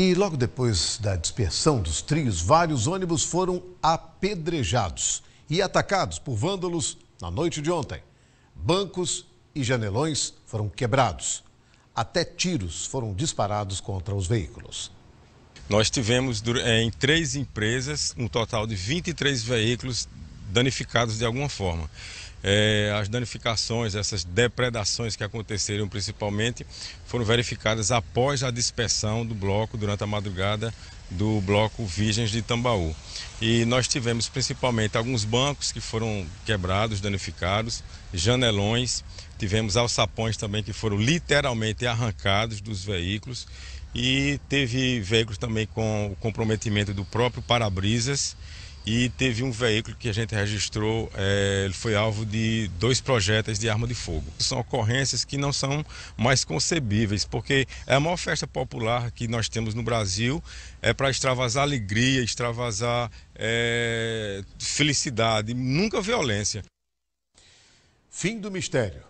E logo depois da dispersão dos trios, vários ônibus foram apedrejados e atacados por vândalos na noite de ontem. Bancos e janelões foram quebrados. Até tiros foram disparados contra os veículos. Nós tivemos eh, em três empresas um total de 23 veículos danificados de alguma forma. É, as danificações, essas depredações que aconteceram principalmente, foram verificadas após a dispersão do bloco durante a madrugada do bloco Virgens de Tambaú. E nós tivemos principalmente alguns bancos que foram quebrados, danificados, janelões, tivemos alçapões também que foram literalmente arrancados dos veículos e teve veículos também com o comprometimento do próprio para-brisas e teve um veículo que a gente registrou, é, ele foi alvo de dois projéteis de arma de fogo. São ocorrências que não são mais concebíveis, porque é a maior festa popular que nós temos no Brasil, é para extravasar alegria, extravasar é, felicidade, nunca violência. Fim do mistério.